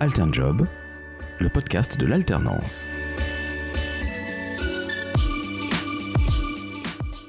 Alternjob, le podcast de l'alternance.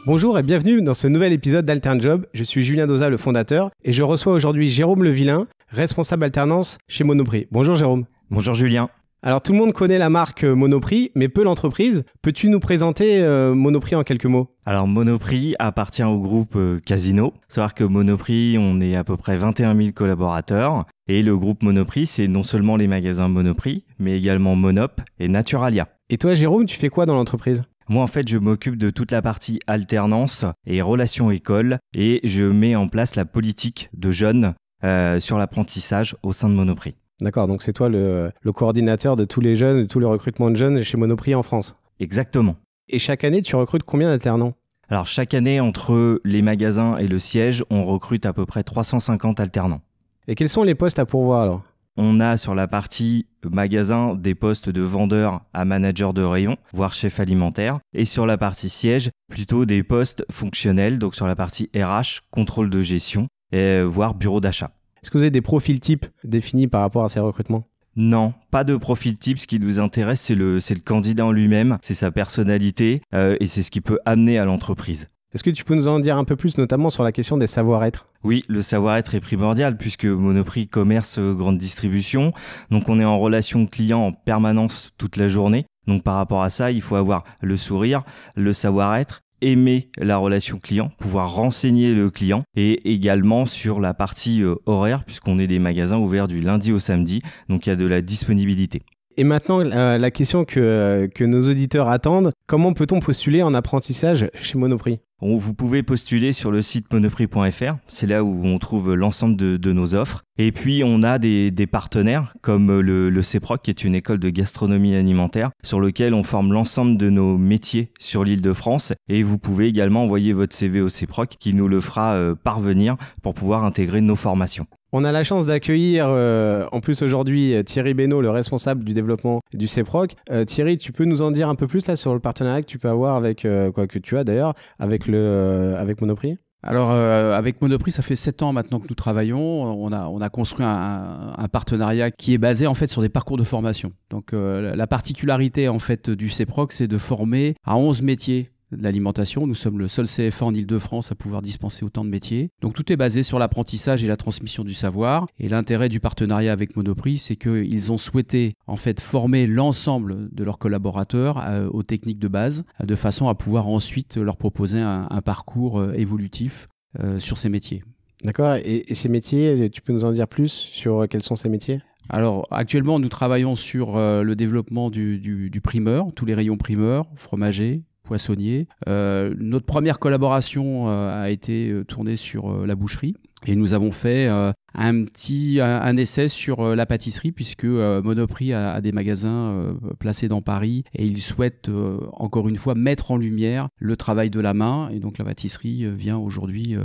Bonjour et bienvenue dans ce nouvel épisode d'Alternjob. Je suis Julien Dosa, le fondateur, et je reçois aujourd'hui Jérôme Levillain, responsable alternance chez Monoprix. Bonjour Jérôme. Bonjour Julien. Alors tout le monde connaît la marque euh, Monoprix, mais peu l'entreprise. Peux-tu nous présenter euh, Monoprix en quelques mots Alors Monoprix appartient au groupe euh, Casino. Savoir que Monoprix, on est à peu près 21 000 collaborateurs et le groupe Monoprix, c'est non seulement les magasins Monoprix, mais également Monop et Naturalia. Et toi, Jérôme, tu fais quoi dans l'entreprise moi, en fait, je m'occupe de toute la partie alternance et relations école et je mets en place la politique de jeunes euh, sur l'apprentissage au sein de Monoprix. D'accord, donc c'est toi le, le, coordinateur de tous les jeunes, de tout le recrutement de jeunes chez Monoprix en France. Exactement. Et chaque année, tu recrutes combien d'alternants Alors, chaque année, entre les magasins et le siège, on recrute à peu près 350 alternants. Et quels sont les postes à pourvoir alors on a sur la partie magasin des postes de vendeur à manager de rayon, voire chef alimentaire, et sur la partie siège, plutôt des postes fonctionnels, donc sur la partie RH, contrôle de gestion, et, euh, voire bureau d'achat. Est-ce que vous avez des profils types définis par rapport à ces recrutements non, pas de profil type. Ce qui nous intéresse, c'est le, candidat en lui-même, c'est sa personnalité euh, et c'est ce qui peut amener à l'entreprise. Est-ce que tu peux nous en dire un peu plus, notamment sur la question des savoir-être oui, le savoir-être est primordial puisque Monoprix commerce euh, grande distribution. Donc on est en relation client en permanence toute la journée. Donc par rapport à ça, il faut avoir le sourire, le savoir-être aimer la relation client, pouvoir renseigner le client et également sur la partie euh, horaire puisqu'on est des magasins ouverts du lundi au samedi, donc il y a de la disponibilité. Et maintenant, la, question euh, que, nos auditeurs attendent, comment peut-on postuler en apprentissage chez Monoprix vous pouvez postuler sur le site monoprix.fr, c'est là où on trouve l'ensemble de, nos offres. Et puis on a des, partenaires comme le, CEPROC, qui est une école de gastronomie alimentaire, sur lequel on forme l'ensemble de nos métiers sur l'île de France. Et vous pouvez également envoyer votre CV au CEPROC, qui nous le fera euh, parvenir pour pouvoir intégrer nos formations. On a la chance d'accueillir euh, en plus aujourd'hui euh, Thierry Benoît, le responsable du développement du CEPROC. Euh, Thierry, tu peux nous en dire un peu plus là sur le partenariat que tu peux avoir avec, quoi que tu as d'ailleurs, avec, le, avec Monoprix alors avec Monoprix, ça fait 7 ans maintenant que nous travaillons. On a, on a construit un, partenariat qui est basé en fait sur des parcours de formation. Donc la particularité en fait du CEPROC, c'est de former à 11 métiers de l'alimentation. Nous sommes le seul CFA en Ile-de-France à pouvoir dispenser autant de métiers. Donc tout est basé sur l'apprentissage et la transmission du savoir. Et l'intérêt du partenariat avec Monoprix, c'est qu'ils ont souhaité en fait former l'ensemble de leurs collaborateurs euh, aux techniques de base, euh, de façon à pouvoir ensuite leur proposer un, parcours euh, évolutif sur ces métiers. D'accord. Et, ces métiers, tu peux nous en dire plus sur quels sont ces métiers alors actuellement, nous travaillons sur le développement du, du primeur, tous les rayons primeurs, fromager, poissonnier. Euh, notre première collaboration euh, a été euh, tournée sur la boucherie. Et nous avons fait un petit un, essai sur la pâtisserie puisque Monoprix a, des magasins placés dans Paris et ils souhaitent encore une fois mettre en lumière le travail de la main et donc la pâtisserie vient aujourd'hui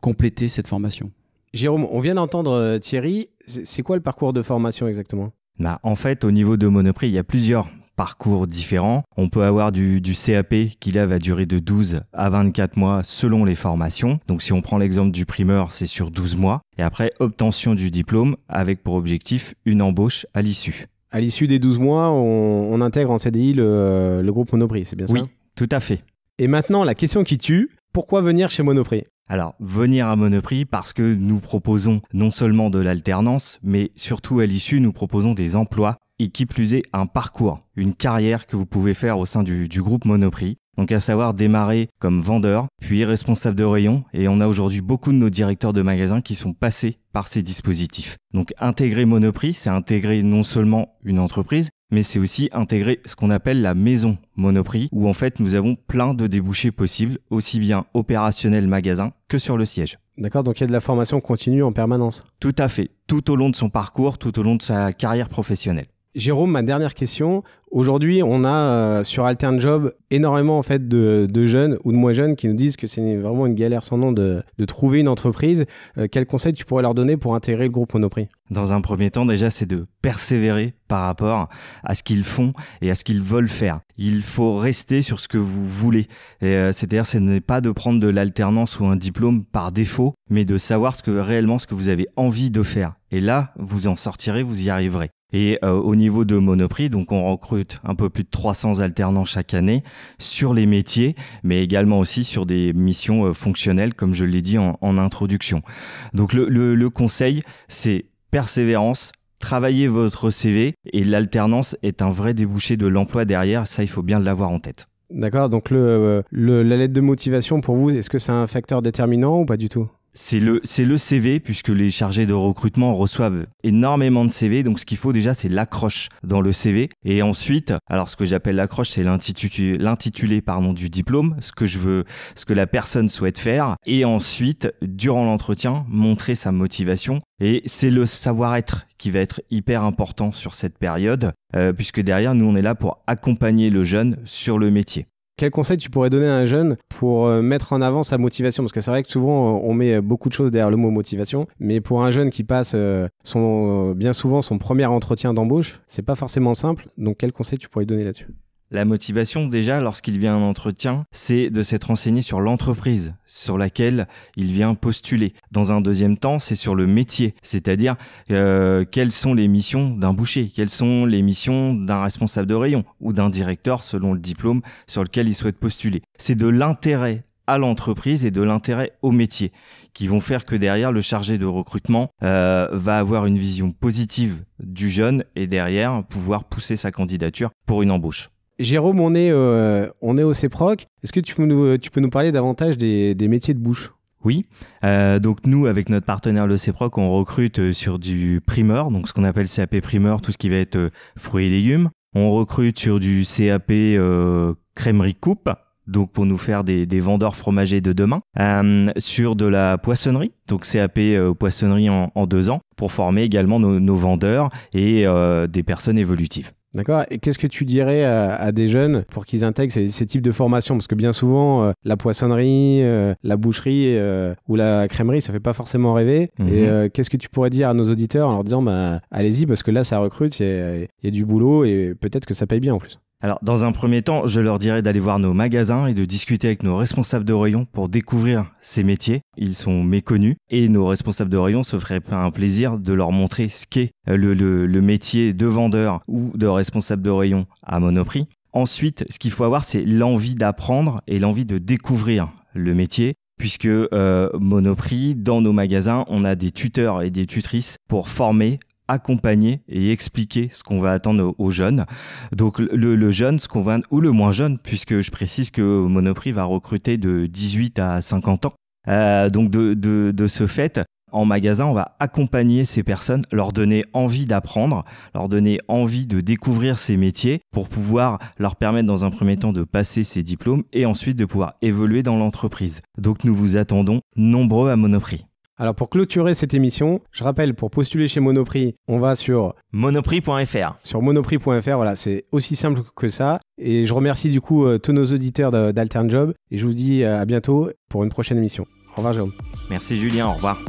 compléter cette formation. Jérôme, on vient d'entendre Thierry. C'est quoi le parcours de formation exactement bah, en fait, au niveau de Monoprix, il y a plusieurs parcours différents. On peut avoir du, CAP qui là va durer de 12 à 24 mois selon les formations. Donc si on prend l'exemple du primeur, c'est sur 12 mois. Et après, obtention du diplôme avec pour objectif une embauche à l'issue. À l'issue des 12 mois, on, intègre en CDI le, groupe Monoprix, c'est bien ça Oui, tout à fait. Et maintenant, la question qui tue, pourquoi venir chez Monoprix alors, venir à Monoprix parce que nous proposons non seulement de l'alternance, mais surtout à l'issue, nous proposons des emplois et qui plus est un parcours, une carrière que vous pouvez faire au sein du, groupe Monoprix. Donc à savoir démarrer comme vendeur, puis responsable de rayon, et on a aujourd'hui beaucoup de nos directeurs de magasins qui sont passés par ces dispositifs. Donc intégrer Monoprix, c'est intégrer non seulement une entreprise, mais c'est aussi intégrer ce qu'on appelle la maison Monoprix, où en fait nous avons plein de débouchés possibles, aussi bien opérationnel magasin que sur le siège. D'accord, donc il y a de la formation continue en permanence Tout à fait, tout au long de son parcours, tout au long de sa carrière professionnelle. Jérôme, ma dernière question. Aujourd'hui, on a euh, sur sur AlternJob énormément en fait de, jeunes ou de moins jeunes qui nous disent que c'est vraiment une galère sans nom de, trouver une entreprise. Quels euh, quel conseil tu pourrais leur donner pour intégrer le groupe Monoprix Dans un premier temps, déjà, c'est de persévérer par rapport à ce qu'ils font et à ce qu'ils veulent faire. Il faut rester sur ce que vous voulez. Euh, c'est-à-dire, ce n'est pas de prendre de l'alternance ou un diplôme par défaut, mais de savoir ce que réellement ce que vous avez envie de faire. Et là, vous en sortirez, vous y arriverez. Et euh, au niveau de Monoprix, donc on recrute un peu plus de 300 alternants chaque année sur les métiers, mais également aussi sur des missions euh, fonctionnelles, comme je l'ai dit en, introduction. Donc le, conseil, c'est persévérance, travaillez votre CV, et l'alternance est un vrai débouché de l'emploi derrière, ça il faut bien l'avoir en tête. D'accord, donc euh, la lettre de motivation pour vous, est-ce que c'est un facteur déterminant ou pas du tout c'est le, le CV, puisque les chargés de recrutement reçoivent énormément de CV. Donc, ce qu'il faut déjà, c'est l'accroche dans le CV. Et ensuite, alors, ce que j'appelle l'accroche, c'est l'intitulé, du diplôme, ce que je veux, ce que la personne souhaite faire. Et ensuite, durant l'entretien, montrer sa motivation. Et c'est le savoir-être qui va être hyper important sur cette période, euh, puisque derrière, nous, on est là pour accompagner le jeune sur le métier. Quel conseil tu pourrais donner à un jeune pour euh, mettre en avant sa motivation Parce que c'est vrai que souvent euh, on met euh, beaucoup de choses derrière le mot motivation, mais pour un jeune qui passe bien souvent son premier entretien d'embauche, c'est pas forcément simple. Donc quel conseil tu pourrais donner là-dessus la motivation, déjà, lorsqu'il vient à un entretien, c'est de s'être renseigné sur l'entreprise sur laquelle il vient postuler. Dans un deuxième temps, c'est sur le métier, c'est-à-dire euh, quelles sont les missions d'un boucher, quelles sont les missions d'un responsable de rayon ou d'un directeur selon le diplôme sur lequel il souhaite postuler. C'est de l'intérêt à l'entreprise et de l'intérêt au métier qui vont faire que derrière le chargé de recrutement euh, va avoir une vision positive du jeune et derrière pouvoir pousser sa candidature pour une embauche. Jérôme, on est, euh, on est au CEPROC. Est-ce que tu peux, nous, tu peux nous parler davantage des, métiers de bouche oui, euh, donc nous, avec notre partenaire le CEPROC, on recrute euh, sur du primeur, donc ce qu'on appelle CAP primeur, tout ce qui va être fruits et légumes. On recrute sur du CAP crèmerie coupe, donc pour nous faire des, vendeurs fromagers de demain, sur de la poissonnerie, donc CAP poissonnerie en, deux ans, pour former également nos, vendeurs et des personnes évolutives. D'accord Et qu'est-ce que tu dirais à, des jeunes pour qu'ils intègrent ces, types de formations Parce que bien souvent, euh, la poissonnerie, euh, la boucherie euh, ou la crèmerie, ça fait pas forcément rêver. Et mhm. qu'est-ce que tu pourrais dire à nos auditeurs en leur disant bah, allez-y, parce que là, ça recrute, il y, a du boulot et peut-être que ça paye bien en plus alors, dans un premier temps, je leur dirais d'aller voir nos magasins et de discuter avec nos responsables de rayon pour découvrir ces métiers. Ils sont méconnus et nos responsables de rayon se feraient un plaisir de leur montrer ce qu'est le, métier de vendeur ou de responsable de rayon à Monoprix. Ensuite, ce qu'il faut avoir, c'est l'envie d'apprendre et l'envie de découvrir le métier puisque euh, Monoprix, dans nos magasins, on a des tuteurs et des tutrices pour former accompagner et expliquer ce qu'on va attendre aux jeunes. Donc le, le jeune, ce qu'on va, ou le moins jeune, puisque je précise que Monoprix va recruter de 18 à 50 ans. Euh, donc de, de, de ce fait, en magasin, on va accompagner ces personnes, leur donner envie d'apprendre, leur donner envie de découvrir ces métiers pour pouvoir leur permettre dans un premier temps de passer ces diplômes et ensuite de pouvoir évoluer dans l'entreprise. Donc nous vous attendons nombreux à Monoprix. Alors pour clôturer cette émission, je rappelle, pour postuler chez Monoprix, on va sur monoprix.fr. Sur monoprix.fr, voilà, c'est aussi simple que ça. Et je remercie du coup euh, tous nos auditeurs d'AlternJob et je vous dis euh, à bientôt pour une prochaine émission. Au revoir Jérôme. Merci Julien, au revoir.